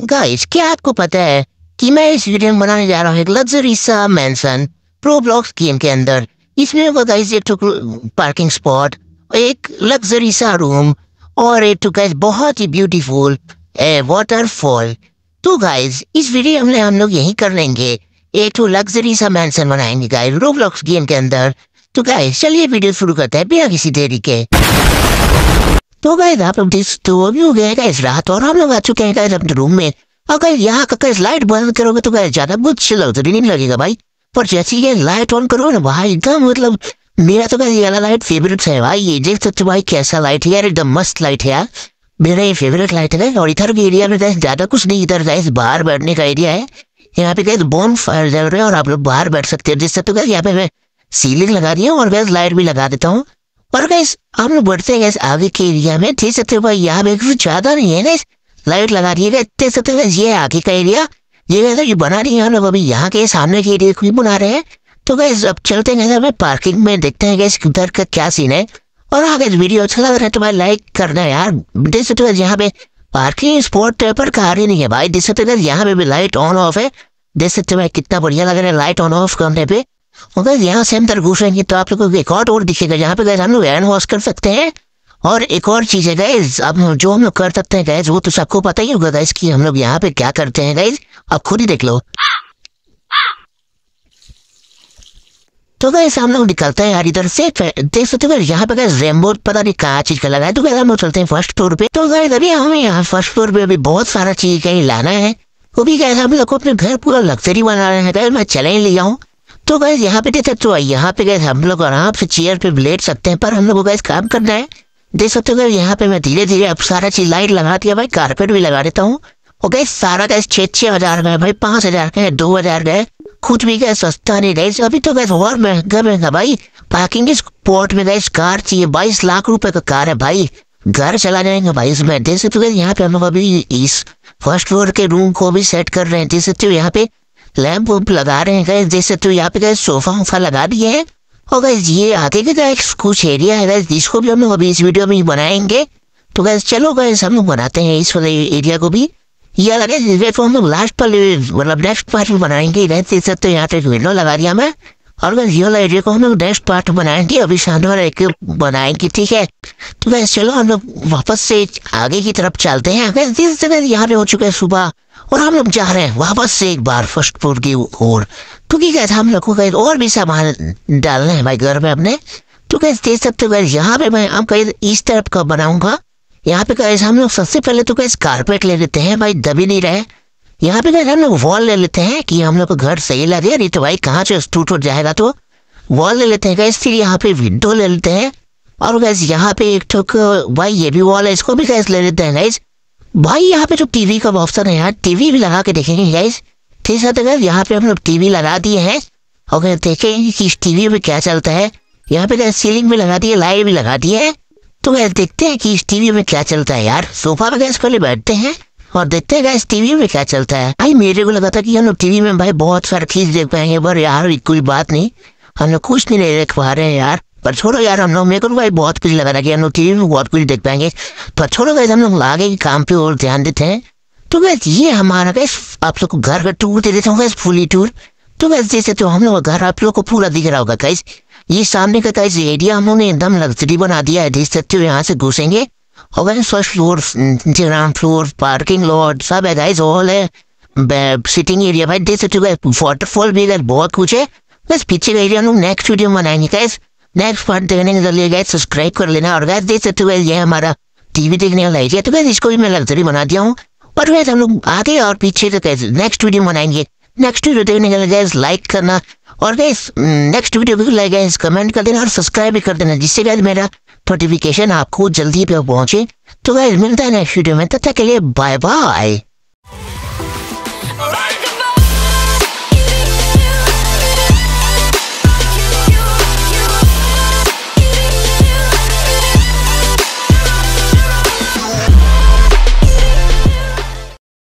guys क्या आपको पता है कि मैं इस वीडियो में बनाने जा रहा हूँ एक लग्जरी सा मैंसन प्रो ब्लॉक्स गेम के अंदर इसमें होगा गाइस एक पार्किंग स्पॉट एक लग्जरी सा रूम और एक टू गाइस बहुत ही ब्यूटीफुल वाटरफॉल तो गाइस इस वीडियो में हम लोग यही कर लेंगे एक टू लग्जरी सा मैंसन बनाएंगे रो रोब्लॉक्स गेम के अंदर तो गाइज चलिए वीडियो शुरू करते हैं बिना किसी देरी के तो गए आप लोग जिस तो अभी हो गया इस रात और हम लोग आ चुके हैं गाइस अपने रूम में और यहाँ का कैसे लाइट बंद करोगे तो गाइस ज्यादा कुछ लग्जरी नहीं लगेगा भाई पर जैसे ये लाइट ऑन करो ना भाई एकदम मतलब मेरा तो कहीं वाला लाइट फेवरेट है भाई ये देख सकते भाई कैसा लाइट है यार एकदम मस्त लाइट है यार मेरा ये फेवरेट लाइट है और इधर के एरिया में गाइस ज्यादा कुछ नहीं इधर जाए बाहर बैठने का एरिया है यहाँ पे गाइस बोन फायर जल रहे हैं और आप लोग बाहर बैठ सकते हैं जिससे तो गाइस यहाँ पे मैं सीलिंग लगा रही हूँ और वैसे लाइट भी लगा देता हूँ पर गैस हम लोग बढ़ते गए आगे के एरिया में देख सकते भाई यहाँ पे कुछ ज्यादा नहीं है ना लाइट लगा रही है देख सकते हो ये आगे का एरिया ये गैस ये बना रही है हम लोग अभी यहाँ के सामने के एरिया को भी बना रहे हैं तो गैस अब चलते हैं हमें पार्किंग में देखते हैं गैस उधर का क्या सीन है और आगे हाँ वीडियो अच्छा लग रहा है तो भाई लाइक करना यार देख सकते हो यहाँ पे पार्किंग स्पॉट पर कार ही नहीं है भाई देख सकते हो यहाँ पे भी लाइट ऑन ऑफ है देख सकते हो भाई कितना बढ़िया लग रहा है लाइट ऑन ऑफ करने पे मगर यहाँ से हम तरबूज रहेंगे तो आप लोगों को एक और रोड दिखेगा जहाँ पे गए हम लोग एन वॉश कर सकते हैं और एक और चीज़ है गैज अब जो हम लोग कर सकते हैं गैज वो तो सबको पता ही होगा गैज कि हम लोग यहाँ पे क्या करते हैं गैज अब खुद ही देख लो तो गैस हम लोग निकलते हैं यार इधर से देख सकते हो यहाँ पे गैस रेमबो पता नहीं कहाँ चीज का लगा है तो गैस हम लोग चलते हैं फर्स्ट फ्लोर पे तो गैस अभी हमें यहाँ फर्स्ट फ्लोर पे अभी बहुत सारा चीज कहीं लाना है वो भी गैस हम लोग को अपने घर पूरा लग्जरी बना रहे हैं गैस मैं चले ही लिया हूँ तो गैस यहाँ पे देखा तो यहाँ पे गैस हम लोग आराम से चेयर पे लेट सकते हैं पर हम लोग को गैस काम करना है देख सकते हो गैस यहाँ पे मैं धीरे धीरे अब सारा चीज लाइट लगा दिया भाई कारपेट भी लगा देता हूँ और गैस सारा गैस छह छह हजार गए भाई पांच हजार है दो हजार गए कुछ भी गए सस्ता नहीं गैस अभी तो गैस और महंगा महंगा भाई पार्किंग स्पॉट में गैस कार चाहिए बाईस लाख रुपए का कार है भाई घर चला जाएंगे भाई इसमें देख सकते हो यहाँ पे हम लोग अभी इस फर्स्ट फ्लोर के रूम को भी सेट कर रहे हैं देख सकते हो यहाँ पे लैम्प वैम्प लगा रहे हैं गैस जैसे तो यहाँ पे गए सोफा वोफा लगा दिए हैं और गैस ये आगे के एक कुछ एरिया है गैस जिसको भी हम लोग अभी इस वीडियो में बनाएंगे तो गैस चलो गैस हम लोग बनाते हैं इस वाले एरिया को भी ये लगे जिसमें तो हम लोग लास्ट पर मतलब नेक्स्ट पार्ट में बनाएंगे गैस जैसे तो यहाँ पे विंडो लगा दिया मैं और गैस ये वाला एरिया को हम लोग नेक्स्ट पार्ट बनाएंगे अभी शाम वाला एक बनाएंगे ठीक है तो गैस चलो हम लोग वापस से आगे की तरफ चलते हैं गैस जिस जगह यहाँ पे हो चुका है सुबह और हम लोग जा रहे हैं वापस से एक बार फर्स्ट फ्लोर की ओर तो क्योंकि गैस हम लोग को गैस और भी सामान डालना है भाई घर में अपने तो गैस देख सकते हो यहाँ पे मैं हम कहीं इस तरफ का बनाऊंगा यहाँ पे गैस हम लोग सबसे पहले तो गैस कारपेट ले लेते हैं भाई दबी नहीं रहे यहाँ पे गैस हम लोग वॉल ले लेते हैं कि हम लोग को घर सही लगे नहीं तो भाई कहाँ से टूट उठ जाएगा तो वॉल ले लेते हैं गैस फिर यहाँ पे विंडो ले लेते हैं और गैस यहाँ पे एक ठोक भाई ये भी वॉल है इसको भी गैस ले लेते हैं गैस भाई यहाँ पे जो टीवी का ऑप्शन है यार टीवी भी लगा के देखेंगे गाइस ठीक है तो यहाँ पे हम लोग टीवी लगा दिए हैं और देखेंगे कि इस टीवी में क्या चलता है यहाँ पे सीलिंग भी लगा दिए है लाइट भी लगा दिए है तो गैस देखते हैं कि इस टीवी में क्या चलता है यार सोफा पे गैस पहले बैठते हैं और देखते हैं गैस टीवी में क्या चलता है भाई मेरे को लगा था कि हम लोग टीवी में भाई बहुत सारा चीज देख पाएंगे पर यार कोई बात नहीं हम लोग कुछ नहीं देख पा रहे हैं यार पर छोड़ो यार हम लोग मेरे को तो भाई बहुत कुछ लगा रहा कि हम में बहुत कुछ देख पाएंगे पर छोड़ो गए हम लोग लागे के काम पे और ध्यान देते हैं तो बस ये हमारा गैस आप लोग को घर का टूर दे देता हूँ गैस फुली टूर तो बस जैसे तो हम लोग घर आप लोग को पूरा दिख रहा होगा कैस ये सामने का गैस एरिया हम लोग ने एकदम लग्जरी बना दिया है देख सकते हो यहाँ से घुसेंगे और guys first floor ground floor parking lot सब है गाइज हॉल है सिटिंग एरिया भाई देख सकते हो वाटरफॉल भी बहुत कुछ है बस पीछे का एरिया हम लोग नेक्स्ट वीडियो में बनाएंगे गैस नेक्स्ट वन देखने कर लिए सब्सक्राइब कर लेना और गैस देख सकते हुए ये हमारा टीवी देखने वाला एरिया तो गैस इसको भी मैं लग्जरी बना दिया हूँ और गैस हम लोग आगे और पीछे तो कैसे नेक्स्ट वीडियो बनाएंगे नेक्स्ट वीडियो देखने के लिए गैस लाइक करना और गैस नेक्स्ट वीडियो भी लाइक गैस कमेंट कर देना और सब्सक्राइब भी कर देना जिससे गैस मेरा नोटिफिकेशन आपको जल्दी पे पहुंचे तो गैस मिलता है नेक्स्ट वीडियो में तब तक के लिए बाय बाय